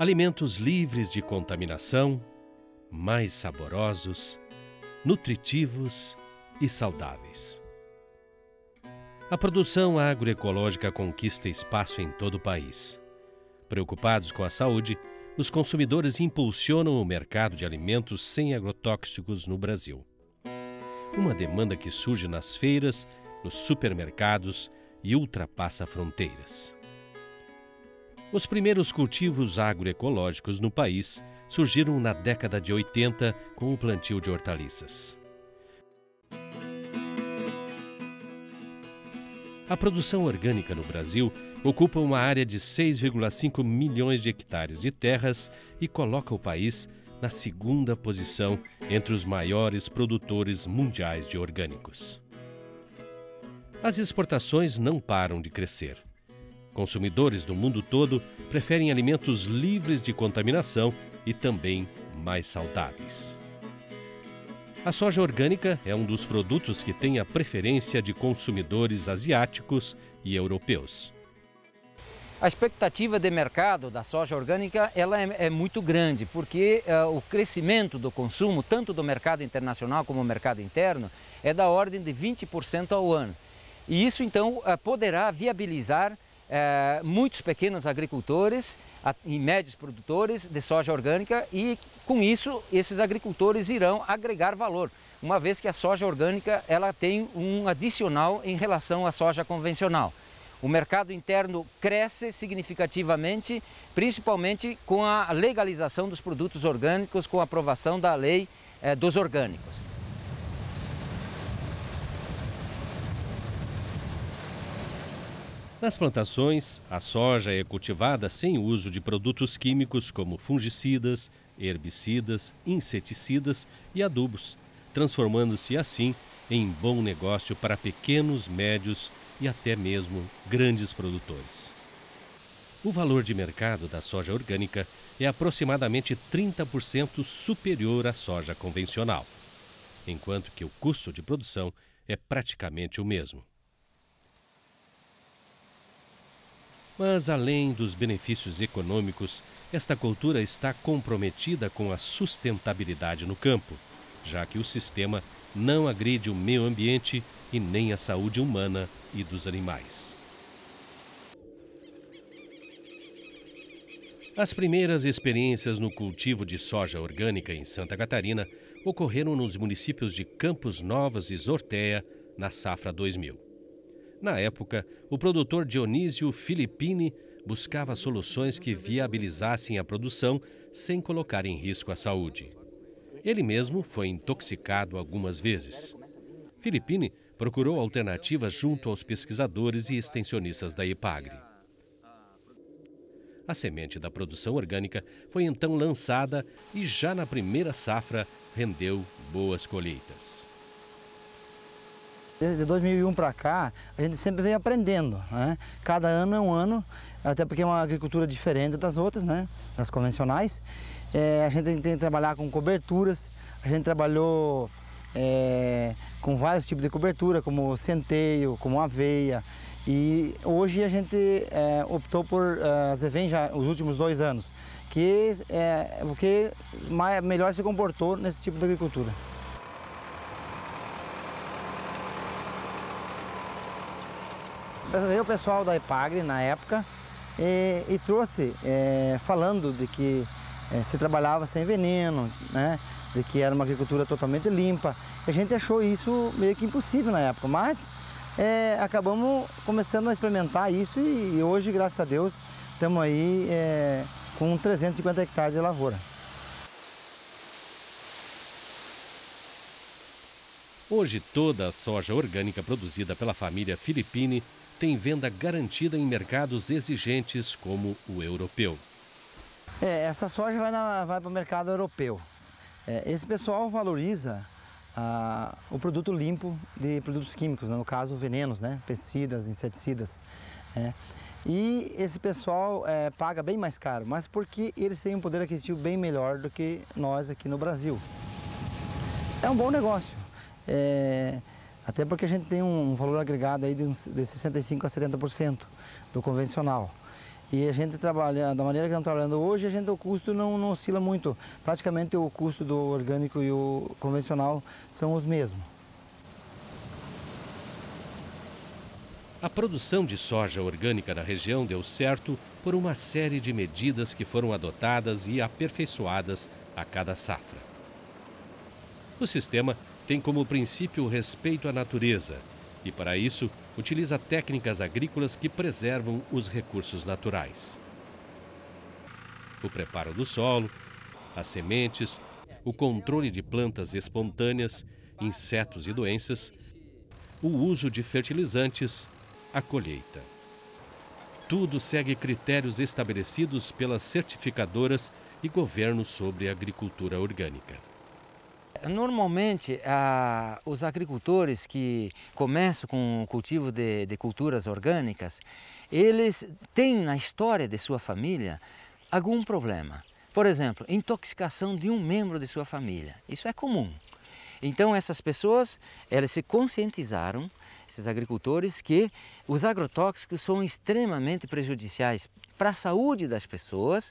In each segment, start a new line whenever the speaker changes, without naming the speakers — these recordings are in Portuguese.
alimentos livres de contaminação, mais saborosos, nutritivos e saudáveis. A produção agroecológica conquista espaço em todo o país. Preocupados com a saúde, os consumidores impulsionam o mercado de alimentos sem agrotóxicos no Brasil. Uma demanda que surge nas feiras, nos supermercados e ultrapassa fronteiras. Os primeiros cultivos agroecológicos no país surgiram na década de 80 com o plantio de hortaliças. A produção orgânica no Brasil ocupa uma área de 6,5 milhões de hectares de terras e coloca o país na segunda posição entre os maiores produtores mundiais de orgânicos. As exportações não param de crescer. Consumidores do mundo todo preferem alimentos livres de contaminação e também mais saudáveis. A soja orgânica é um dos produtos que tem a preferência de consumidores asiáticos e europeus.
A expectativa de mercado da soja orgânica ela é, é muito grande, porque uh, o crescimento do consumo, tanto do mercado internacional como do mercado interno, é da ordem de 20% ao ano. E isso então eh, poderá viabilizar é, muitos pequenos agricultores e médios produtores de soja orgânica e com isso esses agricultores irão agregar valor, uma vez que a soja orgânica ela tem um adicional em relação à soja convencional. O mercado interno cresce significativamente, principalmente com a legalização dos produtos orgânicos, com a aprovação da lei é, dos orgânicos.
Nas plantações, a soja é cultivada sem uso de produtos químicos como fungicidas, herbicidas, inseticidas e adubos, transformando-se assim em bom negócio para pequenos, médios e até mesmo grandes produtores. O valor de mercado da soja orgânica é aproximadamente 30% superior à soja convencional, enquanto que o custo de produção é praticamente o mesmo. Mas, além dos benefícios econômicos, esta cultura está comprometida com a sustentabilidade no campo, já que o sistema não agride o meio ambiente e nem a saúde humana e dos animais. As primeiras experiências no cultivo de soja orgânica em Santa Catarina ocorreram nos municípios de Campos Novas e Zortea, na safra 2000. Na época, o produtor Dionísio Filippini buscava soluções que viabilizassem a produção sem colocar em risco a saúde. Ele mesmo foi intoxicado algumas vezes. Filippini procurou alternativas junto aos pesquisadores e extensionistas da IPAGRE. A semente da produção orgânica foi então lançada e já na primeira safra rendeu boas colheitas.
Desde 2001 para cá, a gente sempre vem aprendendo. Né? Cada ano é um ano, até porque é uma agricultura diferente das outras, né? das convencionais. É, a gente tem que trabalhar com coberturas, a gente trabalhou é, com vários tipos de cobertura, como centeio, como aveia. E hoje a gente é, optou por é, a Zeven já os últimos dois anos, que é o que mais, melhor se comportou nesse tipo de agricultura. eu o pessoal da Epagre na época e, e trouxe é, falando de que é, se trabalhava sem veneno, né? de que era uma agricultura totalmente limpa. A gente achou isso meio que impossível na época, mas é, acabamos começando a experimentar isso e, e hoje, graças a Deus, estamos aí é, com 350 hectares de lavoura.
Hoje, toda a soja orgânica produzida pela família Filipine tem venda garantida em mercados exigentes como o europeu.
É, essa soja vai, na, vai para o mercado europeu. É, esse pessoal valoriza ah, o produto limpo de produtos químicos, né? no caso venenos, né? pesticidas, inseticidas. É. E esse pessoal é, paga bem mais caro, mas porque eles têm um poder aquisitivo bem melhor do que nós aqui no Brasil. É um bom negócio. É, até porque a gente tem um valor agregado aí de, de 65% a 70% do convencional. E a gente trabalha, da maneira que estamos trabalhando hoje, a gente, o custo não, não oscila muito. Praticamente o custo do orgânico e o convencional são os mesmos.
A produção de soja orgânica na região deu certo por uma série de medidas que foram adotadas e aperfeiçoadas a cada safra. O sistema tem como princípio o respeito à natureza e, para isso, utiliza técnicas agrícolas que preservam os recursos naturais. O preparo do solo, as sementes, o controle de plantas espontâneas, insetos e doenças, o uso de fertilizantes, a colheita. Tudo segue critérios estabelecidos pelas certificadoras e governo sobre agricultura orgânica.
Normalmente, ah, os agricultores que começam com o cultivo de, de culturas orgânicas, eles têm na história de sua família algum problema. Por exemplo, intoxicação de um membro de sua família. Isso é comum. Então essas pessoas, elas se conscientizaram esses agricultores, que os agrotóxicos são extremamente prejudiciais para a saúde das pessoas,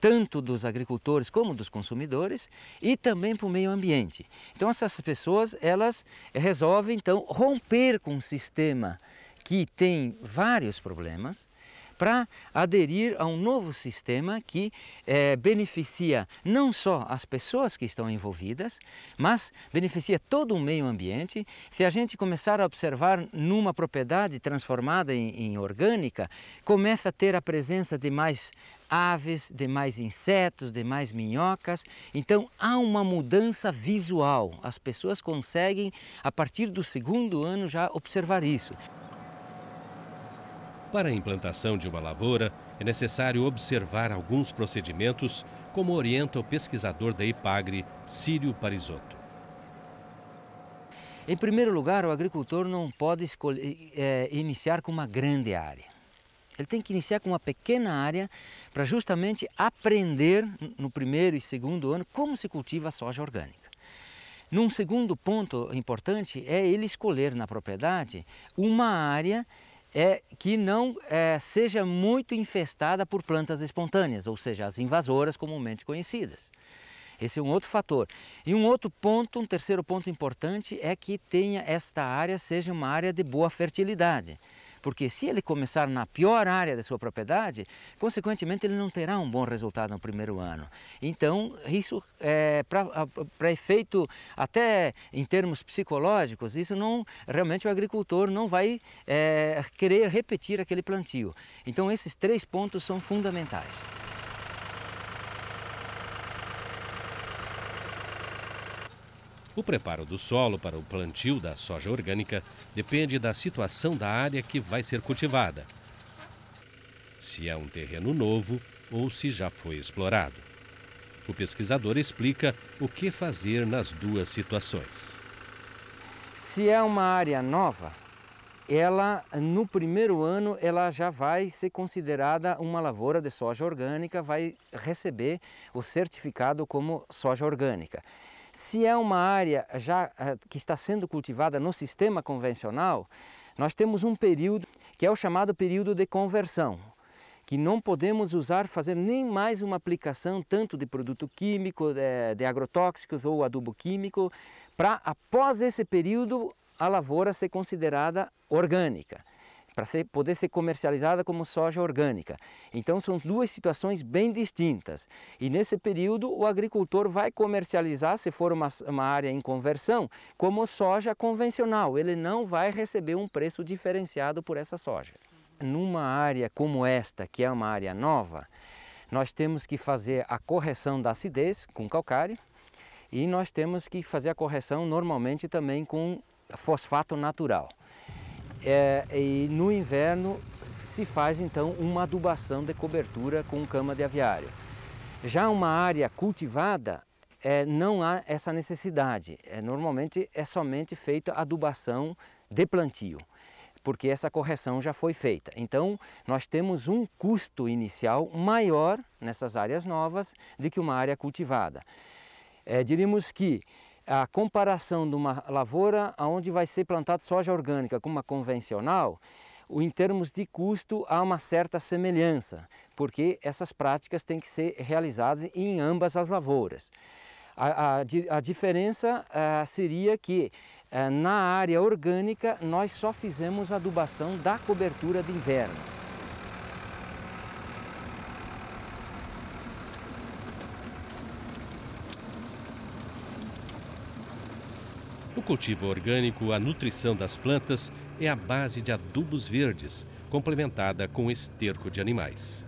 tanto dos agricultores como dos consumidores, e também para o meio ambiente. Então essas pessoas, elas resolvem então romper com um sistema que tem vários problemas, para aderir a um novo sistema que eh, beneficia não só as pessoas que estão envolvidas, mas beneficia todo o meio ambiente. Se a gente começar a observar numa propriedade transformada em, em orgânica, começa a ter a presença de mais aves, de mais insetos, de mais minhocas. Então há uma mudança visual. As pessoas conseguem, a partir do segundo ano, já observar isso.
Para a implantação de uma lavoura, é necessário observar alguns procedimentos, como orienta o pesquisador da IPAGRE, Círio Parisotto.
Em primeiro lugar, o agricultor não pode escolher, é, iniciar com uma grande área. Ele tem que iniciar com uma pequena área para justamente aprender no primeiro e segundo ano como se cultiva a soja orgânica. Num segundo ponto importante é ele escolher na propriedade uma área é que não é, seja muito infestada por plantas espontâneas, ou seja, as invasoras comumente conhecidas. Esse é um outro fator. E um outro ponto, um terceiro ponto importante é que tenha esta área seja uma área de boa fertilidade. Porque se ele começar na pior área da sua propriedade, consequentemente ele não terá um bom resultado no primeiro ano. Então, isso é para efeito, até em termos psicológicos, isso não realmente o agricultor não vai é, querer repetir aquele plantio. Então, esses três pontos são fundamentais.
O preparo do solo para o plantio da soja orgânica depende da situação da área que vai ser cultivada, se é um terreno novo ou se já foi explorado. O pesquisador explica o que fazer nas duas situações.
Se é uma área nova, ela no primeiro ano ela já vai ser considerada uma lavoura de soja orgânica, vai receber o certificado como soja orgânica. Se é uma área eh, já eh, que está sendo cultivada no sistema convencional, nós temos um período que é o chamado período de conversão, que não podemos usar, fazer nem mais uma aplicação tanto de produto químico, de, eh, de agrotóxicos ou adubo químico, para após esse período a lavoura ser considerada orgânica para poder ser comercializada como soja orgânica. Então são duas situações bem distintas. E nesse período o agricultor vai comercializar, se for uma, uma área em conversão, como soja convencional. Ele não vai receber um preço diferenciado por essa soja. Numa área como esta, que é uma área nova, nós temos que fazer a correção da acidez com calcário e nós temos que fazer a correção normalmente também com fosfato natural. É, e no inverno se faz então uma adubação de cobertura com cama de aviário. Já uma área cultivada, é, não há essa necessidade. É, normalmente é somente feita adubação de plantio, porque essa correção já foi feita. Então, nós temos um custo inicial maior nessas áreas novas do que uma área cultivada. É, diríamos que a comparação de uma lavoura onde vai ser plantado soja orgânica com uma convencional, em termos de custo há uma certa semelhança, porque essas práticas têm que ser realizadas em ambas as lavouras. A, a, a diferença eh, seria que eh, na área orgânica nós só fizemos adubação da cobertura de inverno.
cultivo orgânico, a nutrição das plantas é a base de adubos verdes, complementada com esterco de animais.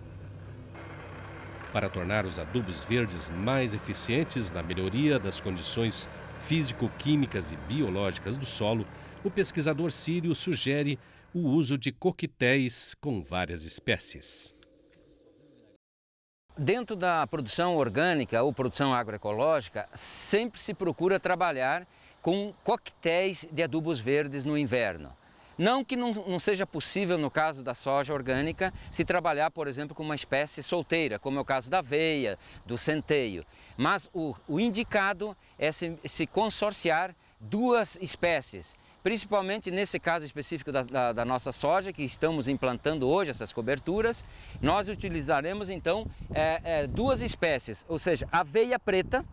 Para tornar os adubos verdes mais eficientes na melhoria das condições físico-químicas e biológicas do solo, o pesquisador Círio sugere o uso de coquetéis com várias espécies.
Dentro da produção orgânica ou produção agroecológica, sempre se procura trabalhar com coquetéis de adubos verdes no inverno. Não que não, não, seja possível, no caso da soja orgânica, se trabalhar, por exemplo, com uma espécie solteira, como é o caso da aveia, do centeio. Mas o, o indicado é se, se, consorciar duas espécies, principalmente nesse caso específico da, da, da nossa soja, que estamos implantando hoje essas coberturas, nós utilizaremos então é, é, duas espécies, ou seja, aveia preta,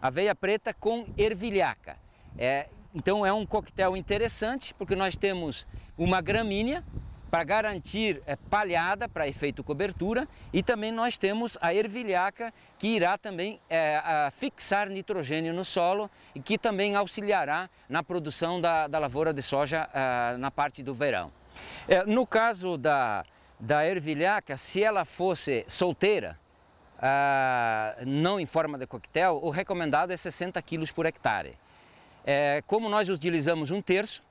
aveia preta com ervilhaca. É, então é um coquetel interessante porque nós temos uma gramínea para garantir é, palhada para efeito cobertura e também nós temos a ervilhaca que irá também é, fixar nitrogênio no solo e que também auxiliará na produção da, da lavoura de soja é, na parte do verão. É, no caso da, da ervilhaca, se ela fosse solteira, é, não em forma de coquetel, o recomendado é 60 quilos por hectare. É, como nós utilizamos um terço,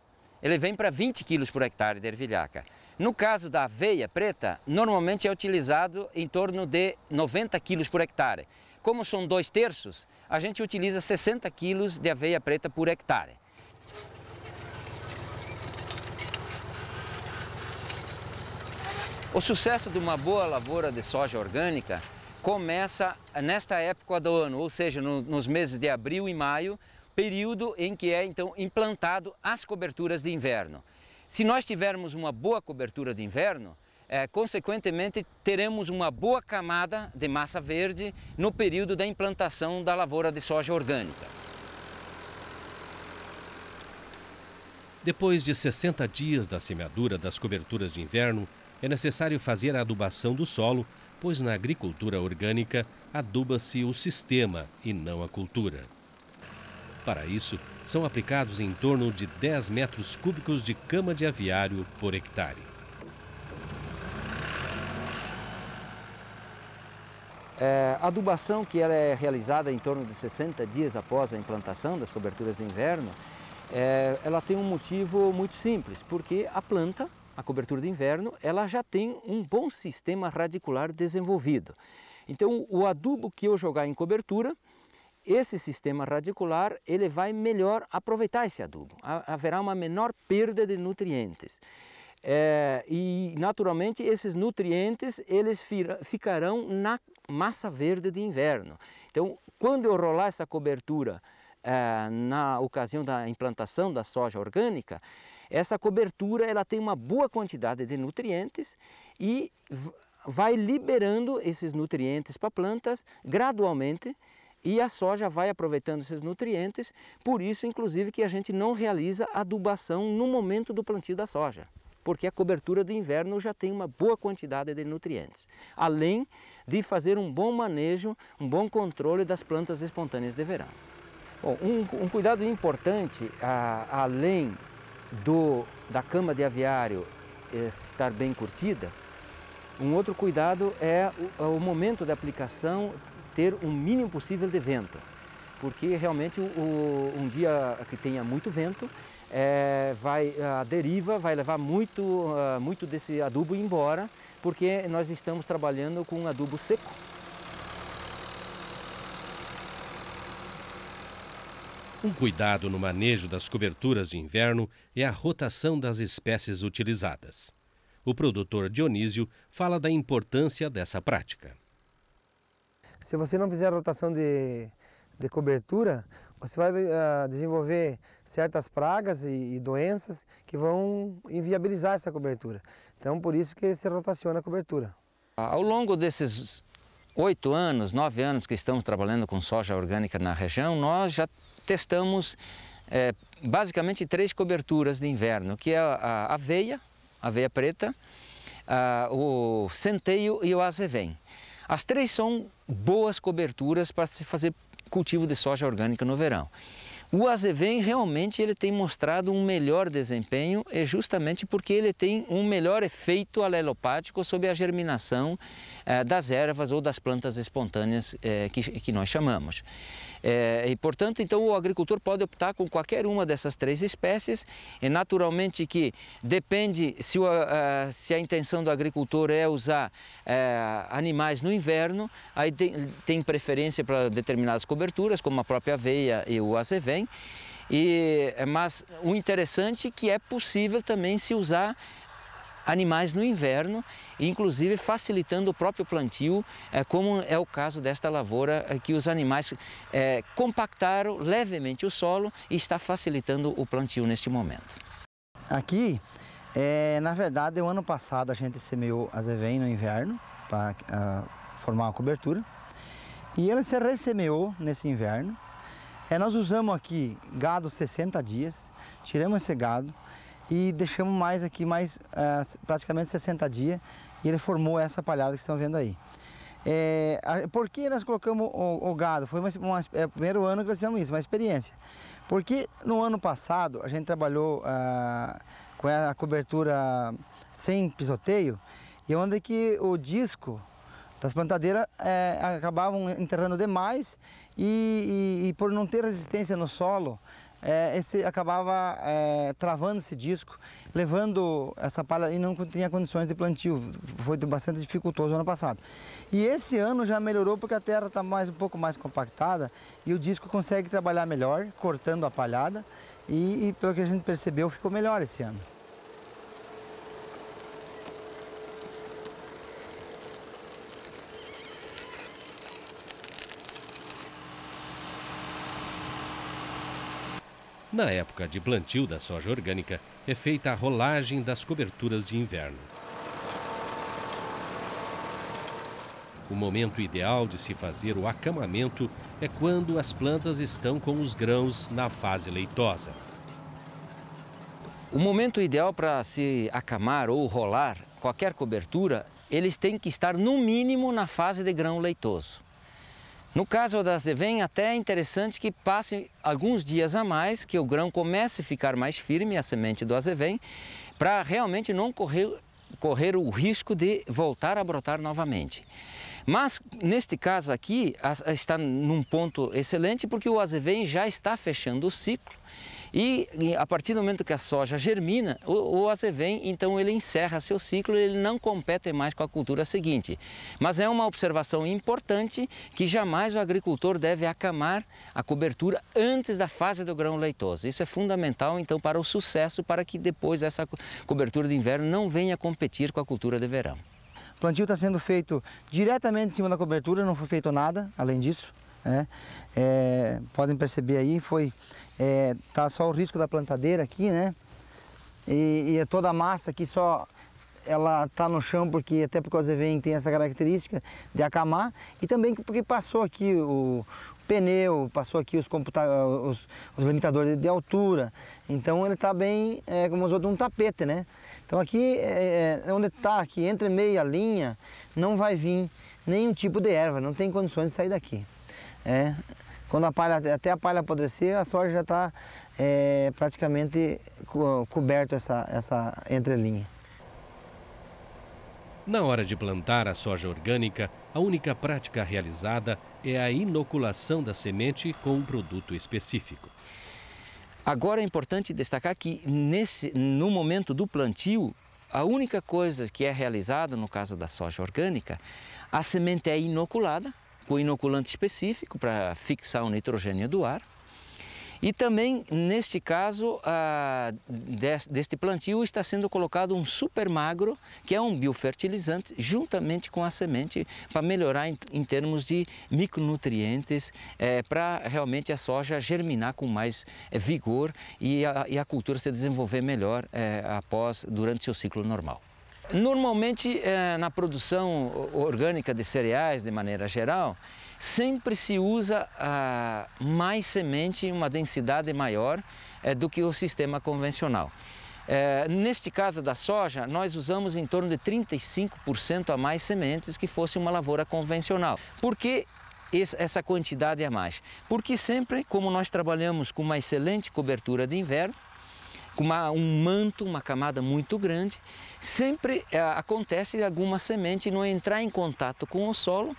ele vem para 20 quilos por hectare de ervilhaca. No caso da aveia preta, normalmente é utilizado em torno de 90 quilos por hectare. Como são dois terços, a gente utiliza 60 quilos de aveia preta por hectare. O sucesso de uma boa lavoura de soja orgânica começa nesta época do ano, ou seja, no, nos meses de abril e maio, período em que é então implantado as coberturas de inverno. Se nós tivermos uma boa cobertura de inverno, é, consequentemente teremos uma boa camada de massa verde no período da implantação da lavoura de soja orgânica.
Depois de 60 dias da semeadura das coberturas de inverno, é necessário fazer a adubação do solo, pois na agricultura orgânica aduba-se o sistema e não a cultura. Para isso, são aplicados em torno de 10 metros cúbicos de cama de aviário por hectare.
É, a adubação que ela é realizada em torno de 60 dias após a implantação das coberturas de inverno, é, ela tem um motivo muito simples, porque a planta, a cobertura de inverno, ela já tem um bom sistema radicular desenvolvido. Então, o adubo que eu jogar em cobertura, esse sistema radicular ele vai melhor aproveitar esse adubo. Haverá uma menor perda de nutrientes. É, e naturalmente esses nutrientes eles ficarão na massa verde de inverno. Então, quando eu rolar essa cobertura é, na ocasião da implantação da soja orgânica, essa cobertura ela tem uma boa quantidade de nutrientes e vai liberando esses nutrientes para plantas gradualmente e a soja vai aproveitando esses nutrientes, por isso inclusive que a gente não realiza adubação no momento do plantio da soja, porque a cobertura de inverno já tem uma boa quantidade de nutrientes, além de fazer um bom manejo, um bom controle das plantas espontâneas de verão. Bom, um, um cuidado importante, a, além do, da cama de aviário eh, estar bem curtida, um outro cuidado é o, o momento da aplicação ter um mínimo possível de vento, porque realmente o, um dia que tenha muito vento, é, vai, a deriva vai levar muito, uh, muito desse adubo embora, porque nós estamos trabalhando com um adubo seco.
Um cuidado no manejo das coberturas de inverno é a rotação das espécies utilizadas. O produtor Dionísio fala da importância dessa prática.
Se você não fizer a rotação de, de cobertura, você vai uh, desenvolver certas pragas e, e, doenças que vão inviabilizar essa cobertura. Então, por isso que se rotaciona a cobertura.
Ao longo desses oito anos, nove anos que estamos trabalhando com soja orgânica na região, nós já testamos é, basicamente três coberturas de inverno, que é a aveia, aveia preta, a, o centeio e o azevém. As três são boas coberturas para se fazer cultivo de soja orgânica no verão. O azevém realmente ele tem mostrado um melhor desempenho é justamente porque ele tem um melhor efeito alelopático sobre a germinação eh, das ervas ou das plantas espontâneas eh, que, que nós chamamos. É, e, portanto, então o agricultor pode optar com qualquer uma dessas três espécies e é naturalmente que depende se, o, a, eh, se a intenção do agricultor é usar é, animais no inverno, aí tem, tem preferência para determinadas coberturas, como a própria aveia e o azevém. E, mas o interessante é que é possível também se usar animais no inverno inclusive facilitando o próprio plantio, eh, como é o caso desta lavoura eh, que os animais eh, compactaram levemente o solo e está facilitando o plantio neste momento.
Aqui, é, na verdade, o ano passado a gente semeou a Zevém no inverno para ah, formar uma cobertura e ela se ressemeou nesse inverno. É, nós usamos aqui gado 60 dias, tiramos esse gado, e deixamos mais aqui, mais uh, praticamente 60 dias e ele formou essa palhada que estão vendo aí. É, por que nós colocamos o, o gado? Foi uma, uma, é o primeiro ano que nós fizemos isso, uma experiência. Porque no ano passado a gente trabalhou uh, com a cobertura sem pisoteio e é onde que o disco das plantadeiras é, acabavam enterrando demais e, e, e por não ter resistência no solo, é, esse acabava é, travando esse disco, levando essa palha e não tinha condições de plantio. Foi bastante dificultoso ano passado. E esse ano já melhorou porque a terra está mais um pouco mais compactada e o disco consegue trabalhar melhor, cortando a palhada. E, e pelo que a gente percebeu, ficou melhor esse ano.
Na época de plantio da soja orgânica, é feita a rolagem das coberturas de inverno. O momento ideal de se fazer o acamamento é quando as plantas estão com os grãos na fase
leitosa. O momento ideal para se acamar ou rolar qualquer cobertura, eles têm que estar no mínimo na fase de grão leitoso. No caso da azevém, até é interessante que passe alguns dias a mais, que o grão comece a ficar mais firme, a semente do azevém, para realmente não correr, correr o risco de voltar a brotar novamente. Mas, neste caso aqui, está num ponto excelente, porque o azevém já está fechando o ciclo e a partir do momento que a soja germina, o, o azevém, então ele encerra seu ciclo, ele não compete mais com a cultura seguinte. Mas é uma observação importante que jamais o agricultor deve acamar a cobertura antes da fase do grão leitoso. Isso é fundamental, então, para o sucesso, para que depois essa cobertura de inverno não venha competir com a cultura de verão.
O plantio está sendo feito diretamente em cima da cobertura, não foi feito nada além disso. Né? É, podem perceber aí, foi é, tá só o risco da plantadeira aqui, né? E, e é toda a massa aqui só ela tá no chão porque até porque o azevém tem essa característica de acamar e também porque passou aqui o, pneu, passou aqui os, os, os limitadores de, de altura. Então ele está bem, é, como os outros, um tapete, né? Então aqui, é, é onde está aqui, entre meia linha, não vai vir nenhum tipo de erva, não tem condições de sair daqui. É, quando a palha, até a palha apodrecer, a soja já está é, praticamente co coberta essa, essa entrelinha.
Na hora de plantar a soja orgânica, a única prática realizada é a inoculação da semente com um produto específico.
Agora é importante destacar que nesse, no momento do plantio, a única coisa que é realizada no caso da soja orgânica, a semente é inoculada com inoculante específico para fixar o nitrogênio do ar. E também, neste caso, ah, deste plantio está sendo colocado um supermagro, que é um biofertilizante, juntamente com a semente, para melhorar em, termos de micronutrientes, eh, é, para realmente a soja germinar com mais eh, vigor e a, e a, cultura se desenvolver melhor eh, após, durante seu ciclo normal. Normalmente, é, na produção orgânica de cereais, de maneira geral, sempre se usa ah, mais semente, uma densidade maior é, do que o sistema convencional. É, neste caso da soja, nós usamos em torno de 35% a mais sementes que fosse uma lavoura convencional. Por que essa quantidade a mais? Porque sempre, como nós trabalhamos com uma excelente cobertura de inverno, com uma, um manto, uma camada muito grande, sempre eh, acontece alguma semente não entrar em contato com o solo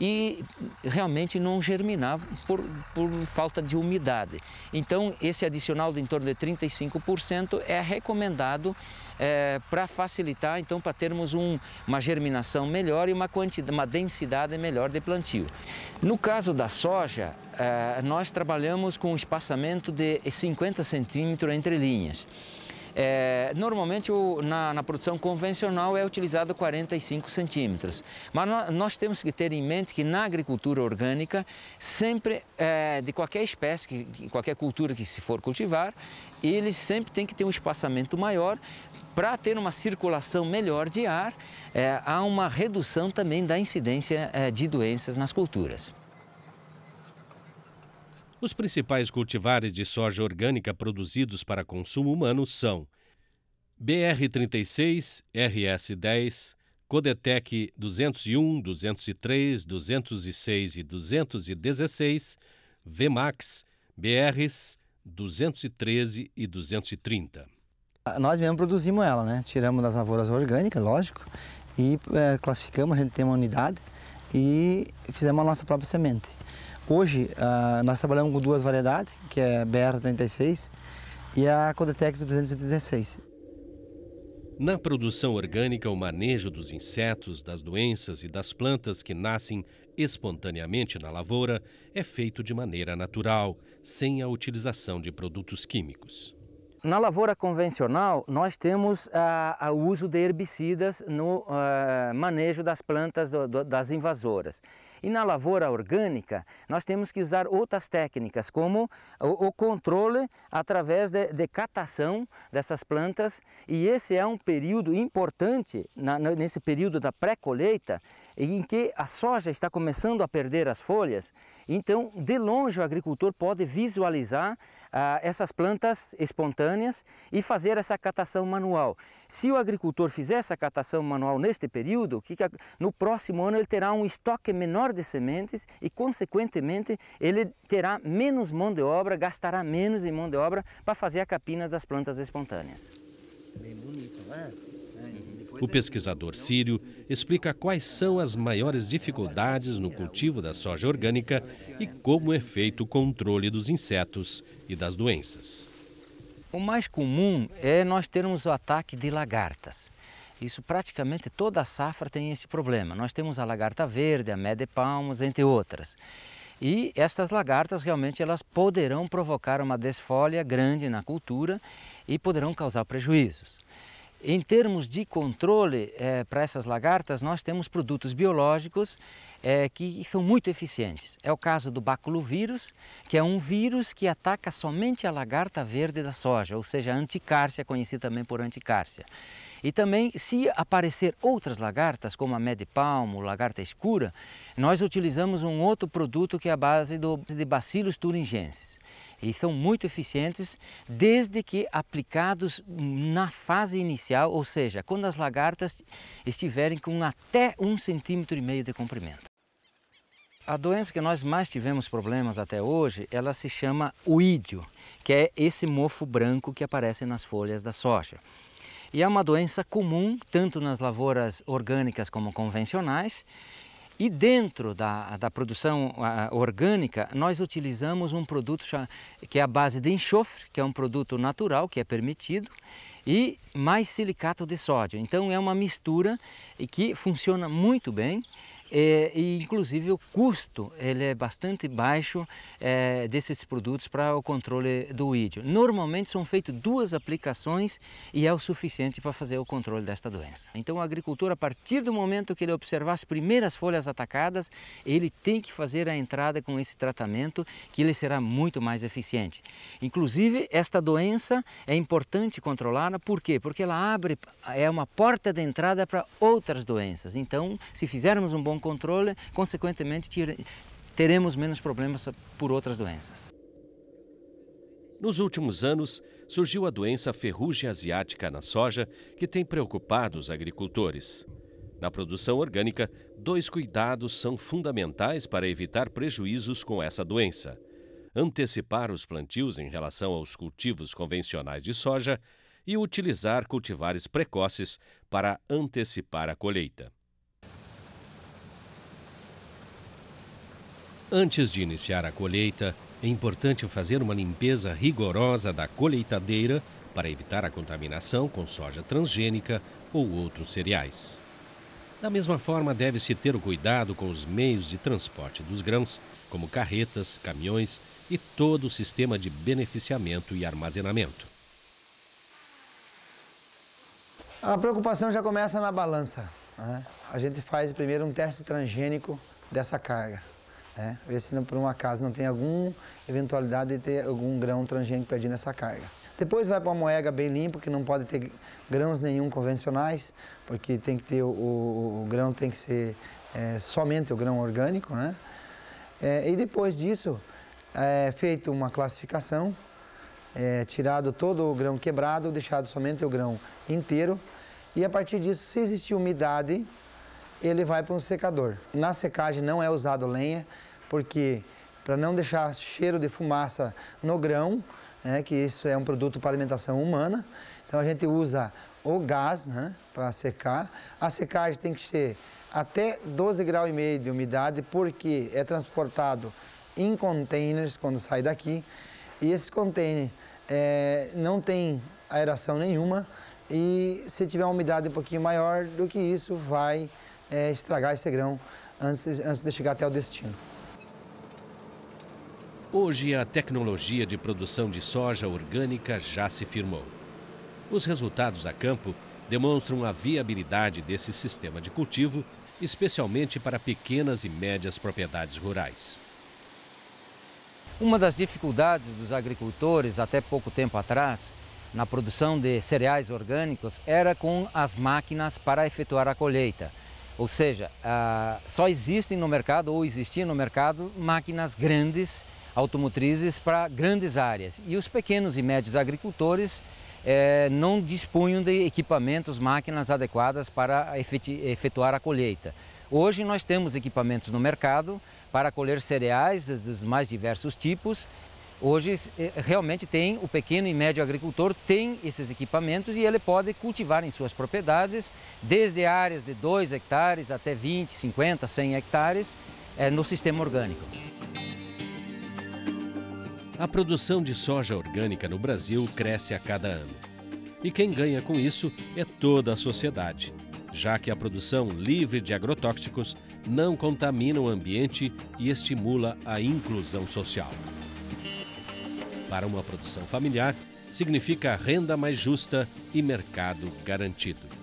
e realmente não germinar por, por falta de umidade. Então, esse adicional de em torno de 35% é recomendado é, eh, para facilitar, então, para termos um, uma germinação melhor e uma, quantidade, uma densidade melhor de plantio. No caso da soja, é, nós trabalhamos com um espaçamento de 50 centímetros entre linhas. É, normalmente o, na, na, produção convencional é utilizado 45 centímetros, mas no, nós temos que ter em mente que na agricultura orgânica, sempre é, de qualquer espécie, que, qualquer cultura que se for cultivar, ele sempre tem que ter um espaçamento maior para ter uma circulação melhor de ar, é, há uma redução também da incidência é, de doenças nas culturas.
Os principais cultivares de soja orgânica produzidos para consumo humano são BR-36, RS-10, Codetec 201, 203, 206 e 216, VMAX, BRs 213 e 230.
Ah, nós mesmo produzimos ela, né? Tiramos das lavouras orgânicas, lógico, e é, classificamos, a gente tem uma unidade e fizemos a nossa própria semente. Hoje, uh, nós trabalhamos com duas variedades, que é a BR-36 e a Codetec 216.
Na produção orgânica, o manejo dos insetos, das doenças e das plantas que nascem espontaneamente na lavoura é feito de maneira natural, sem a utilização de produtos químicos.
Na lavoura convencional, nós temos ah, o uso de herbicidas no ah, manejo das plantas do, do, das invasoras. E na lavoura orgânica, nós temos que usar outras técnicas, como o, o controle através de, de, catação dessas plantas. E esse é um período importante, na, nesse período da pré-colheita, em que a soja está começando a perder as folhas. Então, de longe, o agricultor pode visualizar ah, essas plantas espontâneas e fazer essa catação manual. Se o agricultor fizer essa catação manual neste período, que, no próximo ano ele terá um estoque menor de sementes e, consequentemente, ele terá menos mão de obra, gastará menos em mão de obra para fazer a capina das plantas espontâneas.
Bem bonito, né? É, o pesquisador sírio explica quais são as maiores dificuldades no cultivo da soja orgânica e como é feito o controle dos insetos e das doenças.
O mais comum é nós termos o ataque de lagartas. Isso praticamente toda a safra tem esse problema. Nós temos a lagarta verde, a média palmos, entre outras. E estas lagartas realmente elas poderão provocar uma desfolha grande na cultura e poderão causar prejuízos. Em termos de controle é, para essas lagartas, nós temos produtos biológicos é, que são muito eficientes. É o caso do baculovírus, que é um vírus que ataca somente a lagarta verde da soja, ou seja, a anticárcia, conhecida também por anticárcia. E também, se aparecer outras lagartas, como a medipalmo, lagarta escura, nós utilizamos um outro produto que é a base do, de bacilos thuringienses e são muito eficientes desde que aplicados na fase inicial, ou seja, quando as lagartas estiverem com até um centímetro e meio de comprimento. A doença que nós mais tivemos problemas até hoje, ela se chama oídio, que é esse mofo branco que aparece nas folhas da soja. E é uma doença comum tanto nas lavouras orgânicas como convencionais e dentro da, da produção orgânica, nós utilizamos um produto que é a base de enxofre, que é um produto natural, que é permitido, e mais silicato de sódio. Então é uma mistura que funciona muito bem e, é, e, inclusive o custo ele é bastante baixo é, desses produtos para o controle do ídio. Normalmente são feitas duas aplicações e é o suficiente para fazer o controle desta doença. Então o agricultor, a partir do momento que ele observar as primeiras folhas atacadas, ele tem que fazer a entrada com esse tratamento que ele será muito mais eficiente. Inclusive esta doença é importante controlá-la, por quê? Porque ela abre, é uma porta de entrada para outras doenças. Então se fizermos um bom controle, consequentemente teremos menos problemas por outras doenças. Nos últimos
anos, surgiu a doença ferrugem asiática na soja, que tem preocupado os agricultores. Na produção orgânica, dois cuidados são fundamentais para evitar prejuízos com essa doença: antecipar os plantios em relação aos cultivos convencionais de soja e utilizar cultivares precoces para antecipar a colheita. Antes de iniciar a colheita, é importante fazer uma limpeza rigorosa da colheitadeira para evitar a contaminação com soja transgênica ou outros cereais. Da mesma forma, deve-se ter o cuidado com os meios de transporte dos grãos, como carretas, caminhões e todo o sistema de beneficiamento e armazenamento.
A preocupação já começa na balança. Né? A gente faz primeiro um teste transgênico dessa carga. Né? Ver se por um acaso não tem alguma eventualidade de ter algum grão transgênico perdido nessa carga. Depois vai para uma moega bem limpa, que não pode ter grãos nenhum convencionais, porque tem que ter o, o, o grão tem que ser é, somente o grão orgânico, né? É, e depois disso é feita uma classificação, é, tirado todo o grão quebrado, deixado somente o grão inteiro. E a partir disso, se existir umidade, ele vai para um secador. Na secagem não é usado lenha, porque para não deixar cheiro de fumaça no grão, né, que isso é um produto para alimentação humana. Então a gente usa o gás né, para secar. A secagem tem que ser até 12 graus e meio de umidade, porque é transportado em containers quando sai daqui. E esses contêineres é, não tem aeração nenhuma e se tiver uma umidade um pouquinho maior do que isso, vai é, estragar esse grão antes, antes de chegar até o destino.
Hoje, a tecnologia de produção de soja orgânica já se firmou. Os resultados a campo demonstram a viabilidade desse sistema de cultivo, especialmente para pequenas e médias propriedades
rurais. Uma das dificuldades dos agricultores até pouco tempo atrás na produção de cereais orgânicos era com as máquinas para efetuar a colheita. Ou seja, uh, só existem no mercado ou existiam no mercado máquinas grandes, automotrizes para grandes áreas. E os pequenos e médios agricultores eh, não dispunham de equipamentos, máquinas adequadas para efetuar a colheita. Hoje nós temos equipamentos no mercado para colher cereais dos mais diversos tipos, Hoje, eh, realmente tem, o pequeno e médio agricultor tem esses equipamentos e ele pode cultivar em suas propriedades, desde áreas de 2 hectares até 20, 50, 100 hectares, é, no sistema orgânico.
A produção de soja orgânica no Brasil cresce a cada ano. E quem ganha com isso é toda a sociedade, já que a produção livre de agrotóxicos não contamina o ambiente e estimula a inclusão social. Para uma produção familiar, significa renda mais justa e mercado garantido.